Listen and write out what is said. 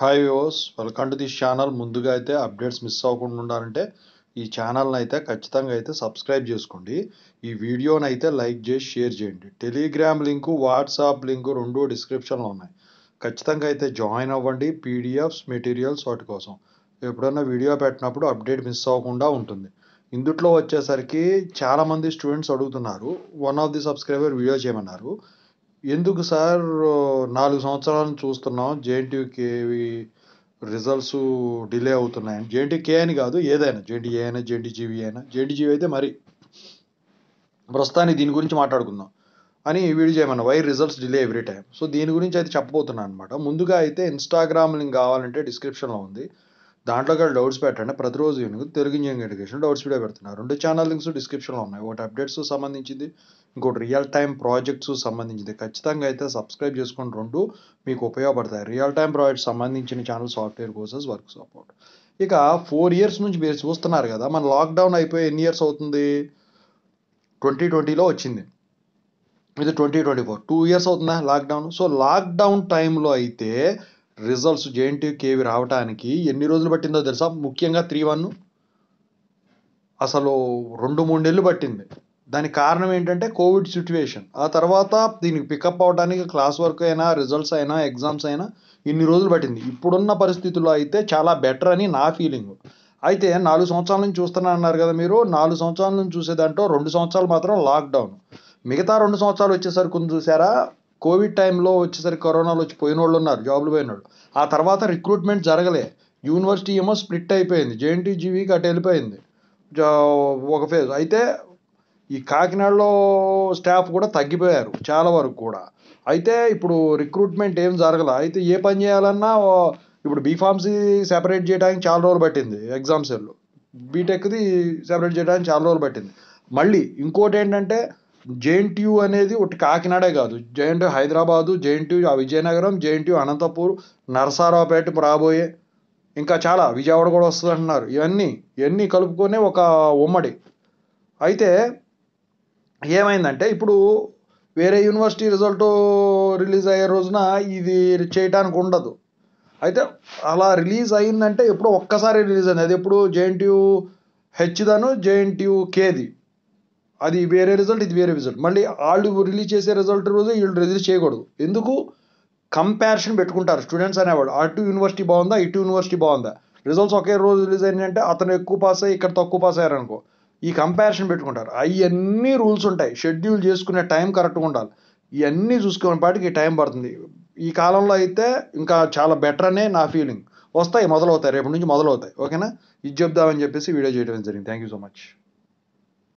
hi viewers welcome to this channel ముందుగా అయితే updates miss అవ్వకుండా ఉండాలంటే ఈ ఛానల్ని అయితే ఖచ్చితంగా అయితే సబ్స్క్రైబ్ చేసుకోండి ఈ వీడియోని అయితే లైక్ చేసి షేర్ చేయండి టెలిగ్రామ్ లింకు వాట్సాప్ లింకు రెండు డిస్క్రిప్షన్లో ఉన్నాయి ఖచ్చితంగా అయితే జాయిన్ అవ్వండి పీడిఎఫ్స్ మెటీరియల్స్ వాటి కోసం ఎప్పుడైనా వీడియో పెట్టినప్పుడు అప్డేట్ మిస్ అవ్వకుండా ఉంటుంది ఇందుట్లో వచ్చేసరికి చాలామంది స్టూడెంట్స్ అడుగుతున్నారు one of the subscriber video చేయమన్నారు ఎందుకు సార్ నాలుగు సంవత్సరాలను నుంచి చూస్తున్నాం జేఎన్టీయూకేవి రిజల్ట్స్ డిలే అవుతున్నాయని జేఎన్టీకే అని కాదు ఏదైనా జేఎన్టీఏ అయినా జీవి అయినా జీవి అయితే మరి ప్రస్తుతానికి దీని గురించి మాట్లాడుకుందాం అని వీడియో చేయమన్నా why results delay every time so దీని గురించి అయితే చెప్పబోతున్నాను అనమాట ముందుగా అయితే ఇన్స్టాగ్రామ్ లింక్ కావాలంటే డిస్క్రిప్షన్లో ఉంది దాంట్లో కూడా డౌట్స్ పెట్టండి ప్రతిరోజు evening Telugu engineering education doubts video పెడుతున్నారు రెండు ఛానల్ లింక్స్ డిస్క్రిప్షన్లో ఉన్నాయి ఒకటి అప్డేట్స్ సంబంధించింది ఇంకోటి రియల్ టైం ప్రాజెక్ట్స్ సంబంధించింది ఖచ్చితంగా అయితే సబ్స్క్రైబ్ చేసుకుని రెండు మీకు ఉపయోగపడతాయి రియల్ టైం ప్రాజెక్ట్ సంబంధించిన channel software courses work support ఇక ఫోర్ ఇయర్స్ నుంచి మీరు చూస్తున్నారు కదా మన లాక్డౌన్ అయిపోయి ఎన్ని ఇయర్స్ అవుతుంది ట్వంటీ ట్వంటీలో వచ్చింది ఇది twenty twenty four two years అవుతుందా లాక్డౌన్ సో లాక్డౌన్ టైంలో అయితే రిజల్ట్స్ జేఎన్టీ కేవి రావడానికి ఎన్ని రోజులు పట్టిందో తెలుసా ముఖ్యంగా త్రీ వన్ అసలు రెండు మూడేళ్ళు పట్టింది దానికి కారణం ఏంటంటే కోవిడ్ సిచ్యువేషన్ ఆ తర్వాత దీనికి పికప్ అవడానికి క్లాస్ వర్క్ అయినా రిజల్ట్స్ అయినా ఎగ్జామ్స్ అయినా ఇన్ని రోజులు పట్టింది ఇప్పుడున్న పరిస్థితుల్లో అయితే చాలా బెటర్ అని నా ఫీలింగ్ అయితే నాలుగు సంవత్సరాల నుంచి చూస్తున్నా అన్నారు కదా మీరు నాలుగు సంవత్సరాల నుంచి చూసేదాంట్లో రెండు సంవత్సరాలు మాత్రం లాక్డౌన్ మిగతా రెండు సంవత్సరాలు వచ్చేసరికి చూసారా కోవిడ్ టైంలో వచ్చేసరికి కరోనాలో వచ్చి పోయిన వాళ్ళు ఉన్నారు జాబులు వాళ్ళు ఆ తర్వాత రిక్రూట్మెంట్ జరగలే యూనివర్సిటీ ఏమో స్ప్లిట్ అయిపోయింది జీవీకి అటు వెళ్ళిపోయింది ఒక ఫేజ్ అయితే ఈ కాకినాడలో స్టాఫ్ కూడా తగ్గిపోయారు చాలా వరకు కూడా అయితే ఇప్పుడు రిక్రూట్మెంట్ ఏం జరగల అయితే ఏ పని చేయాలన్నా ఇప్పుడు బీఫార్మసీ సెపరేట్ చేయడానికి చాలా రోజులు పట్టింది ఎగ్జామ్స్ సెల్ బీటెక్ది సెపరేట్ చేయడానికి చాలా రోజులు పట్టింది మళ్ళీ ఇంకోటి ఏంటంటే జేఎన్టీయూ అనేది ఒకటి కాకినాడే కాదు జేఎన్టీయూ హైదరాబాదు జేఎన్టీయూ విజయనగరం జేఎన్టీయూ అనంతపూర్ నరసారావుపేట రాబోయే ఇంకా చాలా విజయవాడ కూడా వస్తుంది అంటున్నారు ఇవన్నీ ఇవన్నీ కలుపుకొనే ఒక ఉమ్మడి అయితే ఏమైందంటే ఇప్పుడు వేరే యూనివర్సిటీ రిజల్ట్ రిలీజ్ అయ్యే రోజున ఇది చేయడానికి ఉండదు అయితే అలా రిలీజ్ అయిందంటే ఎప్పుడో ఒక్కసారి రిలీజ్ అయింది అది ఎప్పుడు జేఎన్టీయూ హెచ్దను జేఎన్టీయూ కేది అది వేరే రిజల్ట్ ఇది వేరే రిజల్ట్ మళ్ళీ వాళ్ళు రిలీజ్ చేసే రిజల్ట్ రోజు వీళ్ళు రిలీజ్ చేయకూడదు ఎందుకు కంపారిషన్ పెట్టుకుంటారు స్టూడెంట్స్ అనేవాళ్ళు అటు యూనివర్సిటీ బాగుందా ఇటు యూనివర్సిటీ బాగుందా రిజల్ట్స్ ఒకే రోజు రిలీజ్ అయిందంటే అతను ఎక్కువ పాస్ అయ్యి ఇక్కడ తక్కువ పాస్ అయ్యారనుకో ఈ కంపారిషన్ పెట్టుకుంటారు అవన్నీ రూల్స్ ఉంటాయి షెడ్యూల్ చేసుకునే టైం కరెక్ట్గా ఉండాలి ఇవన్నీ చూసుకునే పాటికి టైం పడుతుంది ఈ కాలంలో అయితే ఇంకా చాలా బెటర్ అనే నా ఫీలింగ్ వస్తాయి మొదలవుతాయి రేపటి నుంచి మొదలవుతాయి ఓకేనా ఇది చెప్దామని చెప్పేసి వీడియో చేయడం జరిగింది థ్యాంక్ యూ సో మచ్